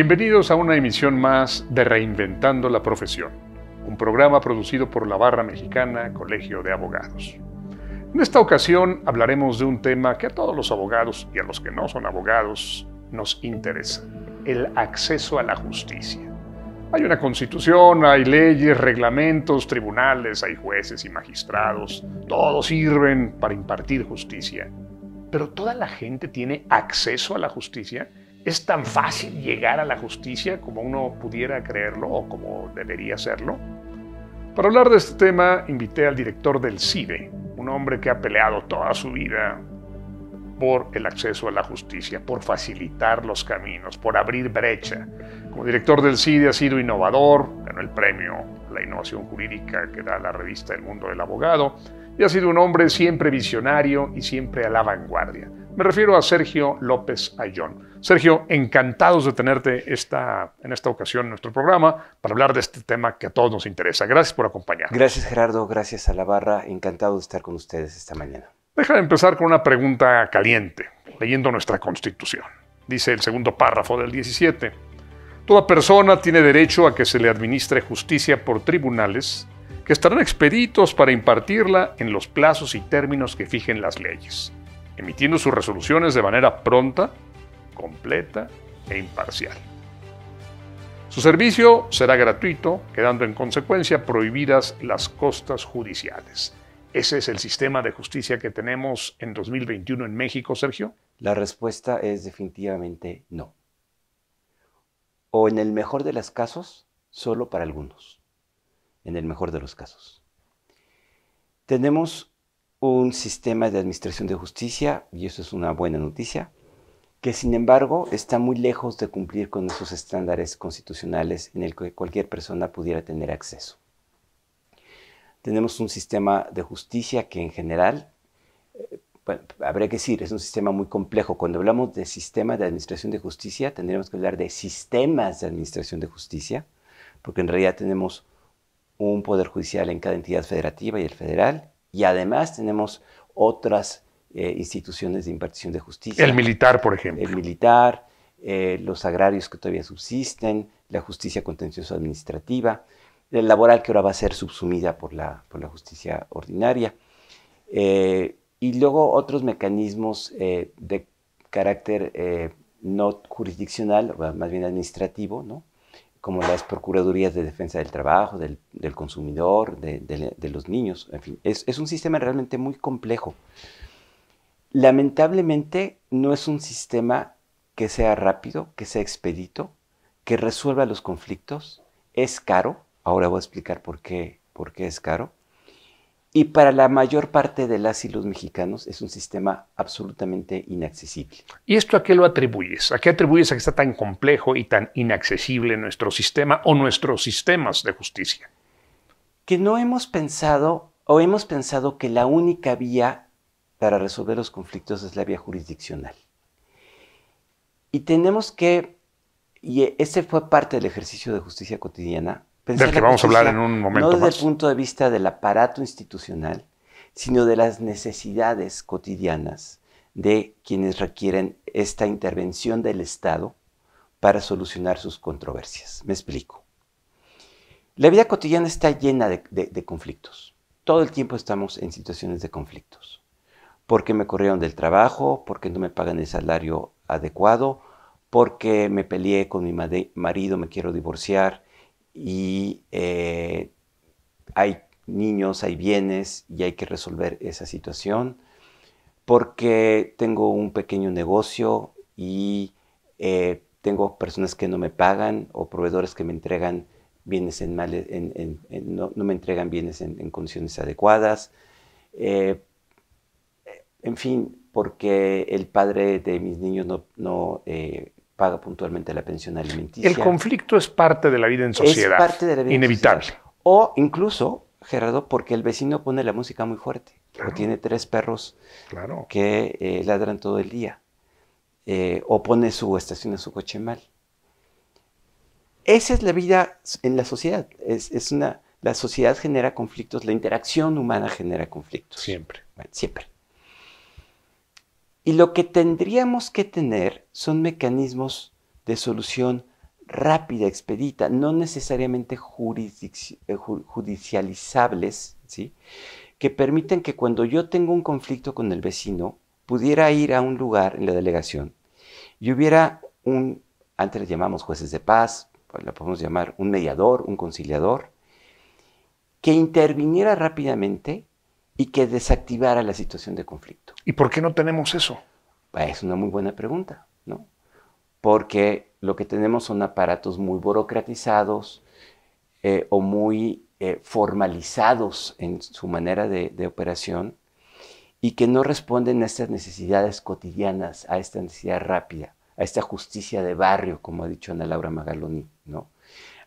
Bienvenidos a una emisión más de Reinventando la Profesión, un programa producido por la Barra Mexicana Colegio de Abogados. En esta ocasión hablaremos de un tema que a todos los abogados y a los que no son abogados nos interesa, el acceso a la justicia. Hay una constitución, hay leyes, reglamentos, tribunales, hay jueces y magistrados. Todos sirven para impartir justicia. Pero toda la gente tiene acceso a la justicia. ¿Es tan fácil llegar a la justicia como uno pudiera creerlo o como debería serlo? Para hablar de este tema, invité al director del CIDE, un hombre que ha peleado toda su vida por el acceso a la justicia, por facilitar los caminos, por abrir brecha. Como director del CIDE ha sido innovador, ganó el premio la innovación jurídica que da la revista El Mundo del Abogado, y ha sido un hombre siempre visionario y siempre a la vanguardia. Me refiero a Sergio López Ayón. Sergio, encantados de tenerte esta, en esta ocasión en nuestro programa para hablar de este tema que a todos nos interesa. Gracias por acompañar. Gracias Gerardo, gracias a la barra. Encantado de estar con ustedes esta mañana. Déjame empezar con una pregunta caliente, leyendo nuestra Constitución. Dice el segundo párrafo del 17. Toda persona tiene derecho a que se le administre justicia por tribunales que estarán expeditos para impartirla en los plazos y términos que fijen las leyes emitiendo sus resoluciones de manera pronta, completa e imparcial. Su servicio será gratuito, quedando en consecuencia prohibidas las costas judiciales. ¿Ese es el sistema de justicia que tenemos en 2021 en México, Sergio? La respuesta es definitivamente no. O en el mejor de los casos, solo para algunos. En el mejor de los casos. Tenemos un sistema de administración de justicia, y eso es una buena noticia, que sin embargo está muy lejos de cumplir con esos estándares constitucionales en el que cualquier persona pudiera tener acceso. Tenemos un sistema de justicia que en general, eh, habría que decir, es un sistema muy complejo. Cuando hablamos de sistema de administración de justicia, tendríamos que hablar de sistemas de administración de justicia, porque en realidad tenemos un poder judicial en cada entidad federativa y el federal, y además tenemos otras eh, instituciones de impartición de justicia. El militar, por ejemplo. El militar, eh, los agrarios que todavía subsisten, la justicia contencioso administrativa, el laboral que ahora va a ser subsumida por la, por la justicia ordinaria. Eh, y luego otros mecanismos de carácter no jurisdiccional, más bien administrativo, ¿no? como las Procuradurías de Defensa del Trabajo, del, consumidor, de, los niños, en fin, es, es un sistema realmente muy complejo. Lamentablemente no es un sistema que sea rápido, que sea expedito, que resuelva los conflictos, es caro, ahora voy a explicar por qué, por qué es caro, y para la mayor parte de las y los mexicanos es un sistema absolutamente inaccesible. ¿Y esto a qué lo atribuyes? ¿A qué atribuyes a que está tan complejo y tan inaccesible nuestro sistema o nuestros sistemas de justicia? Que no hemos pensado o hemos pensado que la única vía para resolver los conflictos es la vía jurisdiccional. Y tenemos que, y e, ese fue parte del ejercicio de justicia cotidiana, que vamos a hablar en un momento. No desde el punto de vista del aparato institucional, sino de las necesidades cotidianas de quienes requieren esta intervención del Estado para solucionar sus controversias. Me explico. La vida cotidiana está llena de, de conflictos. Todo el tiempo estamos en situaciones de conflictos. Porque me corrieron del trabajo, porque no me pagan el salario adecuado, porque me peleé con mi marido, me quiero divorciar, y eh, hay niños, hay bienes y hay que resolver esa situación porque tengo un pequeño negocio y eh, tengo personas que no me pagan o proveedores que me entregan bienes en no, me entregan bienes en, condiciones adecuadas. Eh, en fin, porque el padre de mis niños no, paga puntualmente la pensión alimenticia. El conflicto es parte de la vida en sociedad. Es parte de la vida Inevitable. O incluso, Gerardo, porque el vecino pone la música muy fuerte. O tiene tres perros que eh, ladran todo el día. Eh, o pone su estación en su coche mal. Esa es la vida en la sociedad. Es, una, la sociedad genera conflictos, la interacción humana genera conflictos. Siempre. siempre. Y lo que tendríamos que tener son mecanismos de solución rápida, expedita, no necesariamente eh, judicializables, ¿sí? que permiten que cuando yo tengo un conflicto con el vecino, pudiera ir a un lugar en la delegación y hubiera un, antes llamamos jueces de paz, pues la podemos llamar un mediador, un conciliador, que interviniera rápidamente y que desactivara la situación de conflicto. ¿Y por qué no tenemos eso? Ah, es una muy buena pregunta, ¿no? Porque lo que tenemos son aparatos muy burocratizados eh, o muy eh, formalizados en su manera de, de operación y que no responden a estas necesidades cotidianas, a esta necesidad rápida, a esta justicia de barrio, como ha dicho Ana Laura Magaloni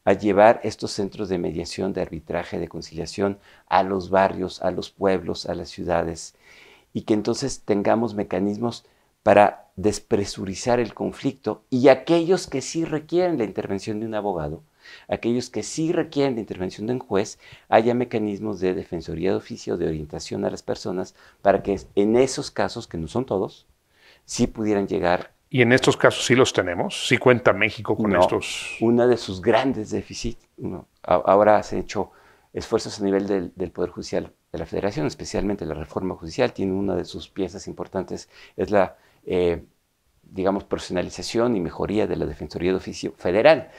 a llevar estos centros de mediación, de arbitraje, de conciliación a los barrios, a los pueblos, a las ciudades, y que entonces tengamos mecanismos para despresurizar el conflicto y aquellos que sí requieren la intervención de un abogado, aquellos que sí requieren la intervención de un juez, haya mecanismos de defensoría de oficio, de orientación a las personas, para que en esos casos, que no son todos, sí pudieran llegar y en estos casos sí los tenemos. Sí cuenta México con estos. Una de sus grandes déficits. Ahora se han hecho esfuerzos a nivel del, Poder Judicial de la Federación, especialmente la reforma judicial. Tiene una de sus piezas importantes, es la, eh, digamos, profesionalización y mejoría de la Defensoría de Oficio Federal.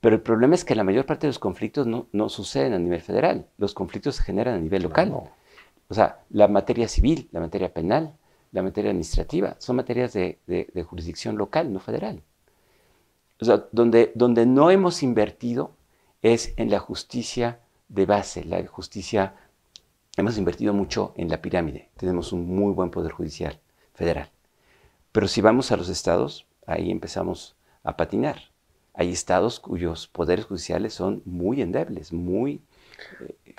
Pero el problema es que la mayor parte de los conflictos no, no suceden a nivel federal. Los conflictos se generan a nivel local. O sea, la materia civil, la materia penal, la materia administrativa, son materias de, jurisdicción local, no federal. O sea, donde, donde no hemos invertido es en la justicia de base, la justicia, hemos invertido mucho en la pirámide, tenemos un muy buen poder judicial federal. Pero si vamos a los estados, ahí empezamos a patinar. Hay estados cuyos poderes judiciales son muy endebles, muy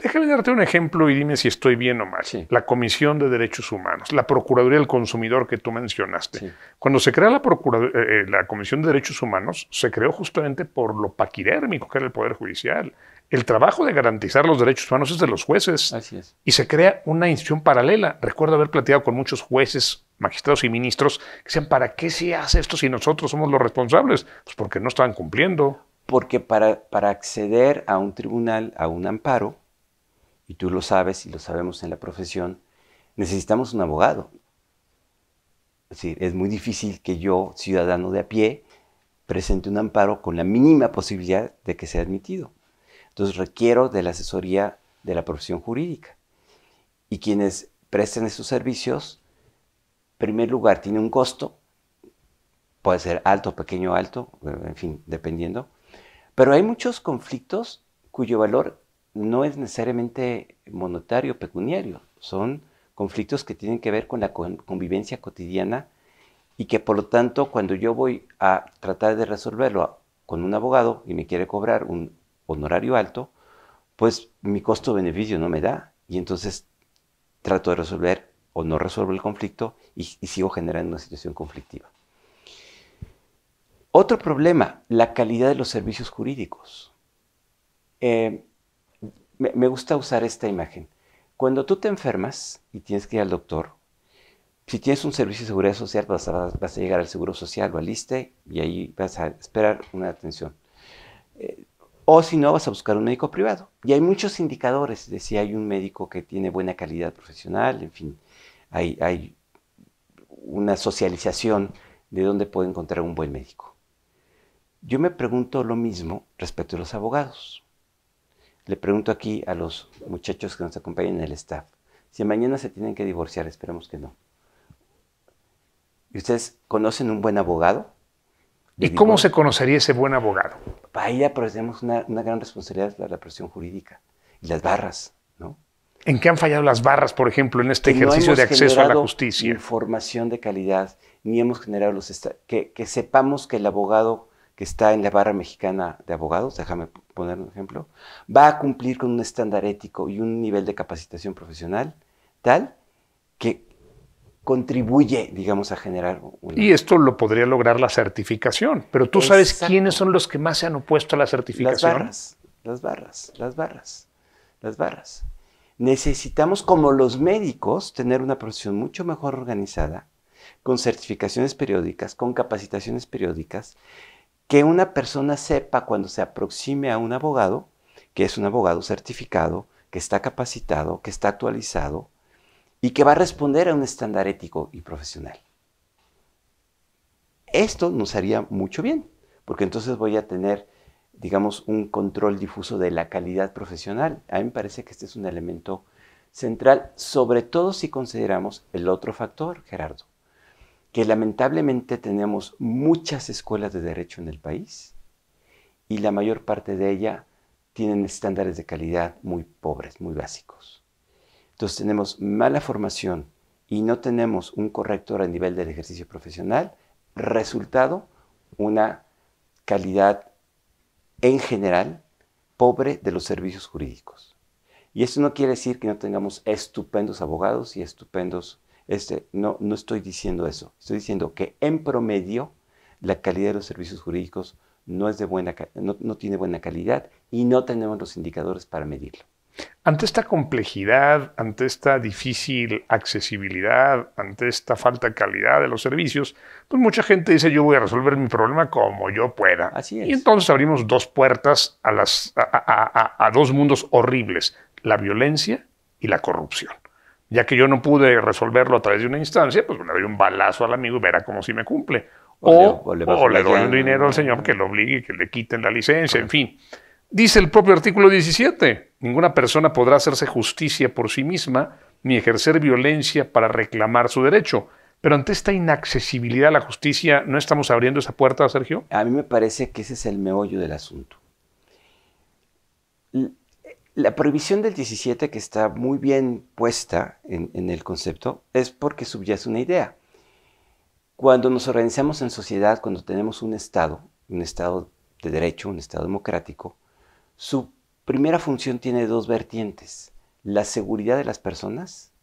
Déjame darte un ejemplo y dime si estoy bien o mal. La Comisión de Derechos Humanos, la Procuraduría del Consumidor que tú mencionaste. Cuando se crea eh, eh, la, Comisión de Derechos Humanos, se creó justamente por lo paquirérmico que era el Poder Judicial. El trabajo de garantizar los derechos humanos es de los jueces. Y se crea una institución paralela. Recuerdo haber planteado con muchos jueces, magistrados y ministros que decían, ¿para qué se hace esto si nosotros somos los responsables? Pues porque no estaban cumpliendo. Porque para, acceder a un tribunal, a un amparo, y tú lo sabes y lo sabemos en la profesión, necesitamos un abogado. Es es muy difícil que yo, ciudadano de a pie, presente un amparo con la mínima posibilidad de que sea admitido. Entonces requiero de la asesoría de la profesión jurídica. Y quienes presten esos servicios, en primer lugar, tiene un costo, puede ser alto, pequeño, alto, eh, en fin, dependiendo, pero hay muchos conflictos cuyo valor no es necesariamente monetario, pecuniario, son conflictos que tienen que ver con la convivencia cotidiana y que por lo tanto cuando yo voy a tratar de resolverlo con un abogado y me quiere cobrar un honorario alto, pues mi costo-beneficio no me da y entonces trato de resolver o no resuelvo el conflicto y, y sigo generando una situación conflictiva. Otro problema, la calidad de los servicios jurídicos. Eh, me, gusta usar esta imagen. Cuando tú te enfermas y tienes que ir al doctor, si tienes un servicio de seguridad social, vas a, llegar al Seguro Social o al y ahí vas a esperar una atención. Eh, o si no, vas a buscar un médico privado. Y hay muchos indicadores de si hay un médico que tiene buena calidad profesional, en fin, hay, hay una socialización de dónde puede encontrar un buen médico. Yo me pregunto lo mismo respecto a los abogados. Le pregunto aquí a los muchachos que nos acompañan en el staff, si mañana se tienen que divorciar, esperemos que no. ¿Y ustedes conocen un buen abogado? ¿Y cómo se conocería ese buen abogado? Para ya tenemos una, gran responsabilidad la represión jurídica y las barras, ¿no? ¿En qué han fallado las barras, por ejemplo, en este ejercicio de acceso a la justicia? Información de calidad, ni hemos generado los que sepamos que el abogado que está en la barra mexicana de abogados, déjame poner un ejemplo, va a cumplir con un estándar ético y un nivel de capacitación profesional tal que contribuye, digamos, a generar Y esto lo podría lograr la certificación, pero tú sabes quiénes son los que más se han opuesto a la certificación. Las barras, las barras, las barras, las barras. Necesitamos, como los médicos, tener una profesión mucho mejor organizada, con certificaciones periódicas, con capacitaciones periódicas, que una persona sepa cuando se aproxime a un abogado, que es un abogado certificado, que está capacitado, que está actualizado y que va a responder a un estándar ético y profesional. Esto nos haría mucho bien, porque entonces voy a tener, digamos, un control difuso de la calidad profesional. A mí me parece que este es un elemento central, sobre todo si consideramos el otro factor, Gerardo, que lamentablemente tenemos muchas escuelas de derecho en el país y la mayor parte de ellas tienen estándares de calidad muy pobres, muy básicos. Entonces tenemos mala formación y no tenemos un corrector a nivel del ejercicio profesional, resultado, una calidad en general pobre de los servicios jurídicos. Y eso no quiere decir que no tengamos estupendos abogados y estupendos este, no, estoy diciendo eso. Estoy diciendo que en promedio la calidad de los servicios jurídicos no, es de buena, no, tiene buena calidad y no tenemos los indicadores para medirlo. Ante esta complejidad, ante esta difícil accesibilidad, ante esta falta de calidad de los servicios, pues mucha gente dice yo voy a resolver mi problema como yo pueda. Y entonces abrimos dos puertas a, a dos mundos horribles, la violencia y la corrupción ya que yo no pude resolverlo a través de una instancia, pues le doy un balazo al amigo y verá cómo si me cumple. O, le, doy un dinero al señor que lo obligue, que le quiten la licencia, en fin. Dice el propio artículo 17, ninguna persona podrá hacerse justicia por sí misma ni ejercer violencia para reclamar su derecho. Pero ante esta inaccesibilidad a la justicia, ¿no estamos abriendo esa puerta, Sergio? A mí me parece que ese es el meollo del asunto. La prohibición del 17, que está muy bien puesta en, en, el concepto, es porque subyace una idea. Cuando nos organizamos en sociedad, cuando tenemos un Estado, un Estado de derecho, un Estado democrático, su primera función tiene dos vertientes, la seguridad de las personas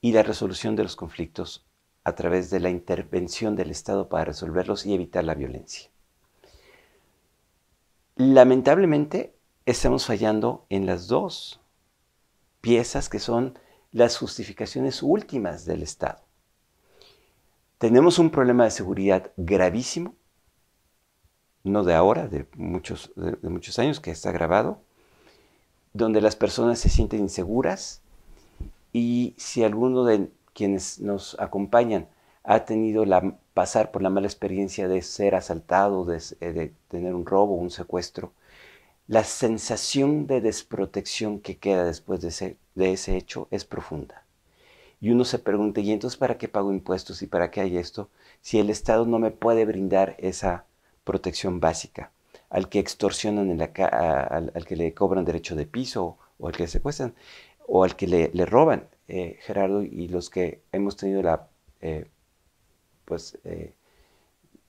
y la resolución de los conflictos a través de la intervención del Estado para resolverlos y evitar la violencia. Lamentablemente, estamos fallando en las dos piezas que son las justificaciones últimas del Estado. Tenemos un problema de seguridad gravísimo, no de ahora, de muchos, de, muchos años que está grabado, donde las personas se sienten inseguras y si alguno de quienes nos acompañan ha tenido la pasar por la mala experiencia de ser asaltado, de eh, tener un robo, un secuestro, la sensación de desprotección que queda después de ese, hecho es profunda. Y uno se pregunta, ¿y entonces para qué pago impuestos y para qué hay esto si el Estado no me puede brindar esa protección básica al que extorsionan, en la al, que le cobran derecho de piso o al que secuestran o al que le, roban, eh, Gerardo, y los que hemos tenido la, eh, pues, eh,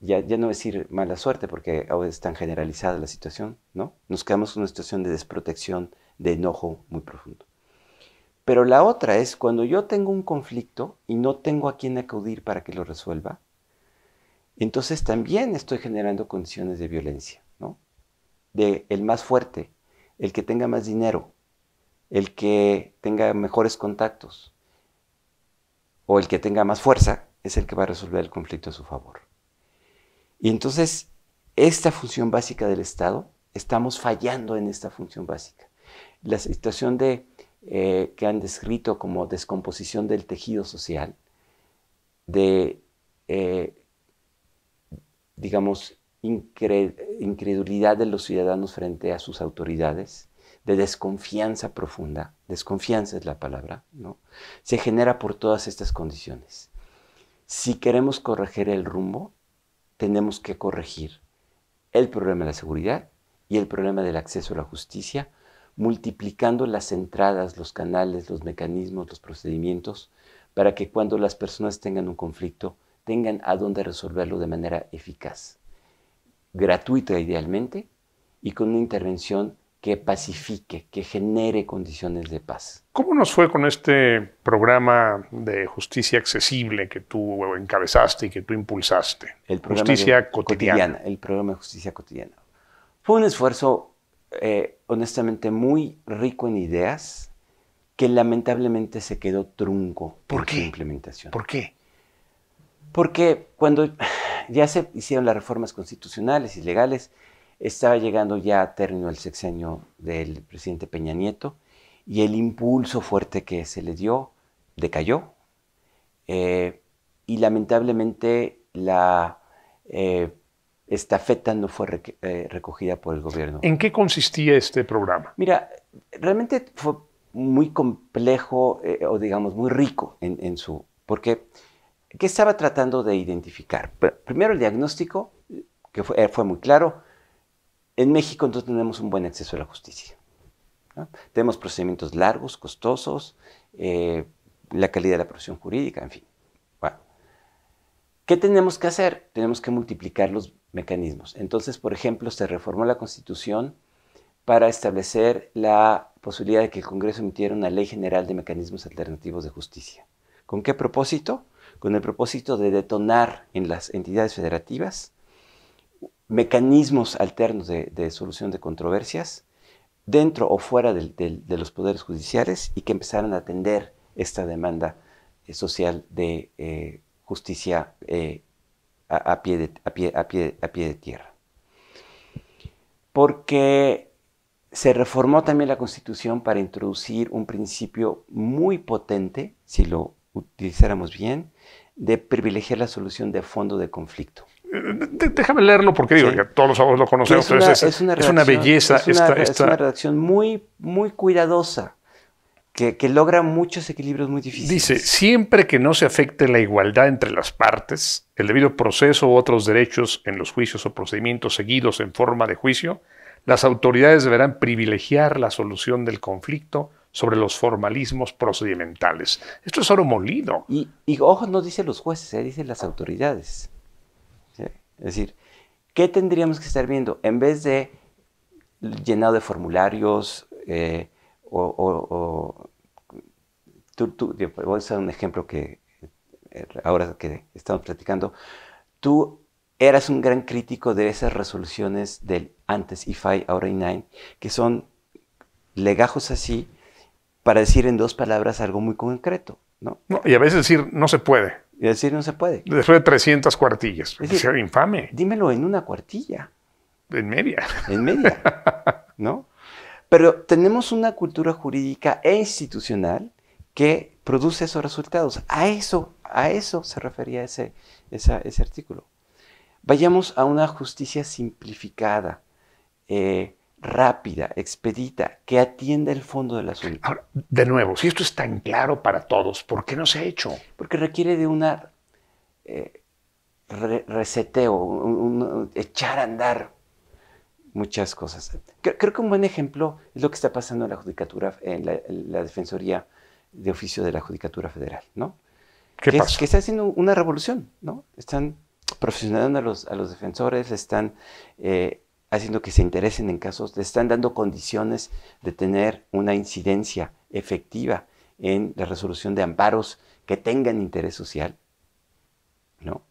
ya, ya no decir mala suerte, porque ahora es tan generalizada la situación, ¿no? Nos quedamos con una situación de desprotección, de enojo muy profundo. Pero la otra es cuando yo tengo un conflicto y no tengo a quién acudir para que lo resuelva, entonces también estoy generando condiciones de violencia, ¿no? De el más fuerte, el que tenga más dinero, el que tenga mejores contactos o el que tenga más fuerza es el que va a resolver el conflicto a su favor. Y entonces, esta función básica del Estado, estamos fallando en esta función básica. La situación de, eh, que han descrito como descomposición del tejido social, de, eh, digamos, incredulidad de los ciudadanos frente a sus autoridades, de desconfianza profunda, desconfianza es la palabra, ¿no? se genera por todas estas condiciones. Si queremos corregir el rumbo, tenemos que corregir el problema de la seguridad y el problema del acceso a la justicia, multiplicando las entradas, los canales, los mecanismos, los procedimientos, para que cuando las personas tengan un conflicto, tengan a dónde resolverlo de manera eficaz, gratuita idealmente, y con una intervención que pacifique, que genere condiciones de paz. ¿Cómo nos fue con este programa de justicia accesible que tú encabezaste y que tú impulsaste? El programa justicia de, cotidiana. cotidiana. El programa de justicia cotidiana. Fue un esfuerzo, eh, honestamente, muy rico en ideas que lamentablemente se quedó trunco en qué? implementación. ¿Por qué? Porque cuando ya se hicieron las reformas constitucionales y legales, estaba llegando ya a término el sexenio del presidente Peña Nieto y el impulso fuerte que se le dio decayó. Eh, y lamentablemente la eh, estafeta no fue eh, recogida por el gobierno. ¿En qué consistía este programa? Mira, realmente fue muy complejo eh, o digamos muy rico en, su... Porque, ¿qué estaba tratando de identificar? Primero el diagnóstico, que fue muy claro, en México entonces tenemos un buen acceso a la justicia. Tenemos procedimientos largos, costosos, eh, la calidad de la profesión jurídica, en fin. ¿Qué tenemos que hacer? Tenemos que multiplicar los mecanismos. Entonces, por ejemplo, se reformó la Constitución para establecer la posibilidad de que el Congreso emitiera una ley general de mecanismos alternativos de justicia. ¿Con qué propósito? Con el propósito de detonar en las entidades federativas mecanismos alternos de, solución de controversias dentro o fuera de, los poderes judiciales y que empezaran a atender esta demanda eh, social de eh, justicia eh, a, pie a pie de tierra. Porque se reformó también la Constitución para introducir un principio muy potente, si lo utilizáramos bien, de privilegiar la solución de fondo de conflicto déjame leerlo porque digo, todos los abogados lo conocemos. Es una, belleza. Es una, redacción muy, muy cuidadosa. Que, logra muchos equilibrios muy difíciles. Dice, siempre que no se afecte la igualdad entre las partes, el debido proceso u otros derechos en los juicios o procedimientos seguidos en forma de juicio, las autoridades deberán privilegiar la solución del conflicto sobre los formalismos procedimentales. Esto es oro molido. Y, ojo, no dice los jueces, eh, dice las autoridades. Es decir, ¿qué tendríamos que estar viendo? En vez de llenado de formularios eh, o... Pues, voy a usar un ejemplo que eh, ahora que estamos platicando. Tú eras un gran crítico de esas resoluciones del antes IFAI, ahora nine que son legajos así para decir en dos palabras algo muy concreto. no y a veces decir no se puede y decir no se puede. Después de 300 cuartillas. Es infame. Dímelo en una cuartilla. En media. En media. ¿No? Pero tenemos una cultura jurídica e institucional que produce esos resultados. A eso, a eso se refería ese, ese artículo. Vayamos a una justicia simplificada. Eh, rápida, expedita, que atienda el fondo del asunto. Ahora, de nuevo, si esto es tan claro para todos, ¿por qué no se ha hecho? Porque requiere de una eh, reseteo, un, echar a andar muchas cosas. Creo, que un buen ejemplo es lo que está pasando en la judicatura, en la, defensoría de oficio de la judicatura federal, ¿no? que, pasa? que está haciendo una revolución, ¿no? Están profesionalizando a los, defensores, están eh, haciendo que se interesen en casos, le están dando condiciones de tener una incidencia efectiva en la resolución de amparos que tengan interés social, ¿no?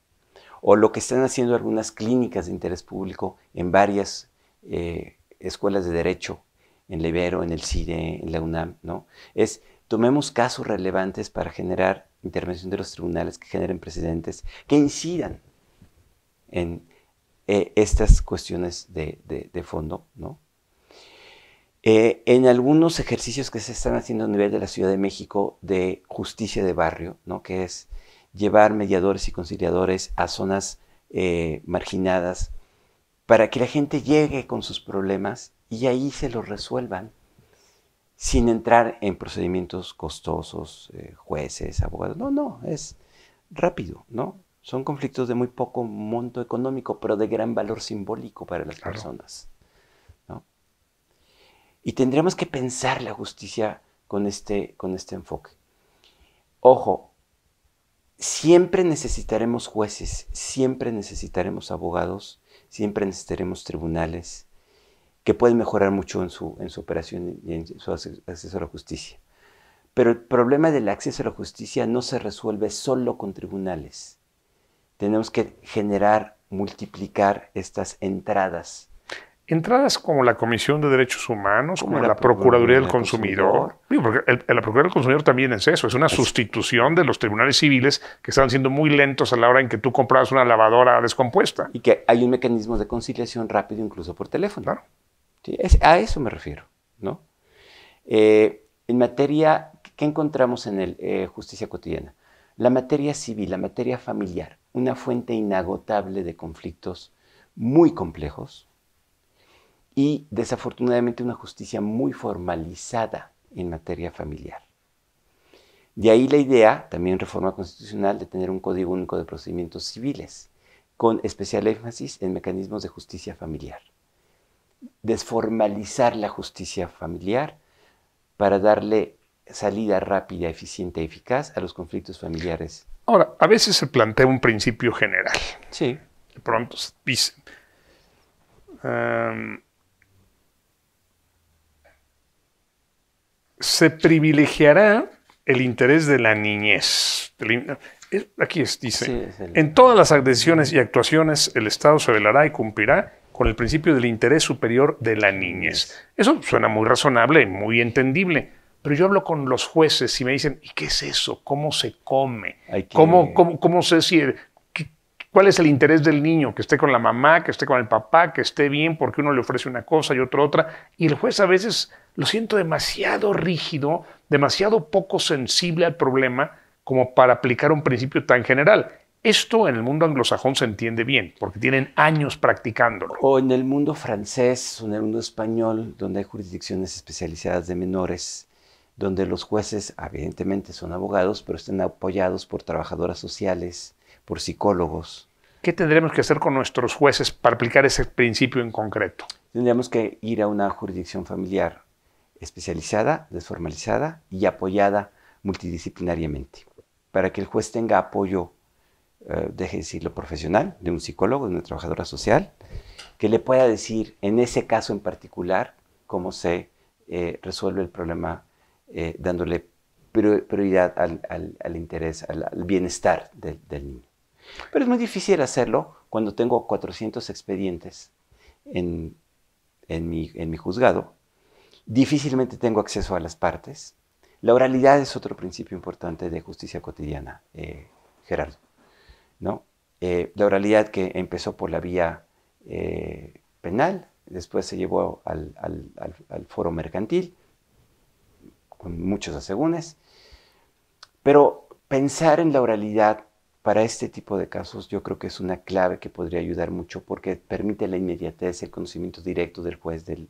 O lo que están haciendo algunas clínicas de interés público en varias eh, escuelas de derecho, en Libero, en el CIDE, en la UNAM, ¿no? Es, tomemos casos relevantes para generar intervención de los tribunales que generen precedentes, que incidan en eh, estas cuestiones de, fondo, ¿no? Eh, en algunos ejercicios que se están haciendo a nivel de la Ciudad de México de justicia de barrio, ¿no? que es llevar mediadores y conciliadores a zonas eh, marginadas para que la gente llegue con sus problemas y ahí se los resuelvan sin entrar en procedimientos costosos, jueces, abogados. No, no, es rápido, ¿no? Son conflictos de muy poco monto económico, pero de gran valor simbólico para las personas. ¿no? Y tendríamos que pensar la justicia con este, con este enfoque. Ojo, siempre necesitaremos jueces, siempre necesitaremos abogados, siempre necesitaremos tribunales que pueden mejorar mucho en su, en su operación y en su acceso a la justicia. Pero el problema del acceso a la justicia no se resuelve solo con tribunales tenemos que generar, multiplicar estas entradas. Entradas como la Comisión de Derechos Humanos, como, la, Procuraduría del Consumidor. la Procuraduría del Consumidor también es eso, es una sustitución de los tribunales civiles que estaban siendo muy lentos a la hora en que tú comprabas una lavadora descompuesta. Y que hay un mecanismo de conciliación rápido incluso por teléfono. Claro. a eso me refiero, ¿no? Eh, en materia, ¿qué encontramos en el eh, justicia cotidiana? La materia civil, la materia familiar una fuente inagotable de conflictos muy complejos y desafortunadamente una justicia muy formalizada en materia familiar. De ahí la idea, también reforma constitucional, de tener un Código Único de Procedimientos Civiles, con especial énfasis en mecanismos de justicia familiar. Desformalizar la justicia familiar para darle salida rápida, eficiente y eficaz a los conflictos familiares Ahora, a veces se plantea un principio general. Sí. De pronto se dice. Em, se privilegiará el interés de la niñez. Aquí dice, en todas las decisiones y actuaciones el Estado se velará y cumplirá con el principio del interés superior de la niñez. Eso suena muy razonable muy entendible. Pero yo hablo con los jueces y me dicen, ¿y qué es eso? ¿Cómo se come? ¿Cómo, cómo, cómo sé ¿Cuál es el interés del niño? Que esté con la mamá, que esté con el papá, que esté bien, porque uno le ofrece una cosa y otro otra. Y el juez a veces lo siento demasiado rígido, demasiado poco sensible al problema como para aplicar un principio tan general. Esto en el mundo anglosajón se entiende bien, porque tienen años practicándolo. O en el mundo francés, o en el mundo español, donde hay jurisdicciones especializadas de menores, donde los jueces evidentemente son abogados, pero estén apoyados por trabajadoras sociales, por psicólogos. ¿Qué tendremos que hacer con nuestros jueces para aplicar ese principio en concreto? Tendríamos que ir a una jurisdicción familiar especializada, desformalizada y apoyada multidisciplinariamente, para que el juez tenga apoyo, eh, decirlo, profesional, de un psicólogo, de una trabajadora social, que le pueda decir en ese caso en particular cómo se eh, resuelve el problema eh, dándole prioridad al, interés, al, bienestar del, niño. Pero es muy difícil hacerlo cuando tengo 400 expedientes en, mi, juzgado. Difícilmente tengo acceso a las partes. La oralidad es otro principio importante de justicia cotidiana, eh, Gerardo. ¿no? Eh, la oralidad que empezó por la vía penal, después se llevó al foro mercantil, con muchos asegúnes. Pero pensar en la oralidad para este tipo de casos yo creo que es una clave que podría ayudar mucho porque permite la inmediatez, el conocimiento directo del juez de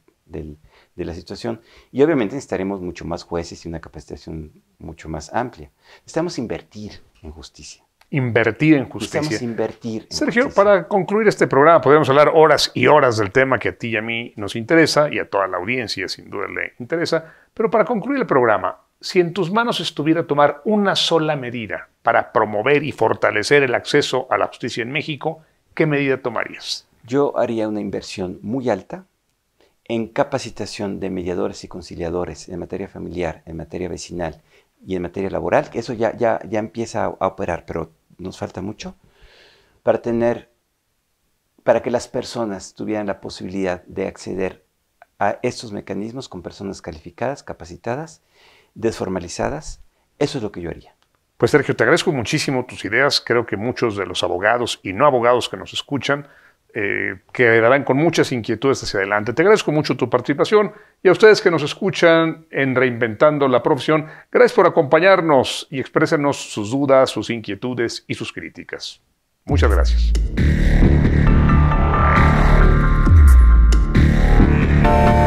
la situación. Y obviamente necesitaremos mucho más jueces y una capacitación mucho más amplia. Necesitamos invertir en justicia. Invertir en justicia. Necesitamos invertir. Sergio, para concluir este programa, podemos hablar horas y horas del tema que a ti y a mí nos interesa y a toda la audiencia sin duda le interesa pero para concluir el programa, si en tus manos estuviera tomar una sola medida para promover y fortalecer el acceso a la justicia en México, ¿qué medida tomarías? Yo haría una inversión muy alta en capacitación de mediadores y conciliadores en materia familiar, en materia vecinal y en materia laboral. Eso ya, ya, ya empieza a, operar, pero nos falta mucho para tener para que las personas tuvieran la posibilidad de acceder a estos mecanismos con personas calificadas, capacitadas, desformalizadas. Eso es lo que yo haría. Pues Sergio, te agradezco muchísimo tus ideas. Creo que muchos de los abogados y no abogados que nos escuchan eh, quedarán con muchas inquietudes hacia adelante. Te agradezco mucho tu participación y a ustedes que nos escuchan en Reinventando la Profesión, gracias por acompañarnos y exprésenos sus dudas, sus inquietudes y sus críticas. Muchas gracias. thank you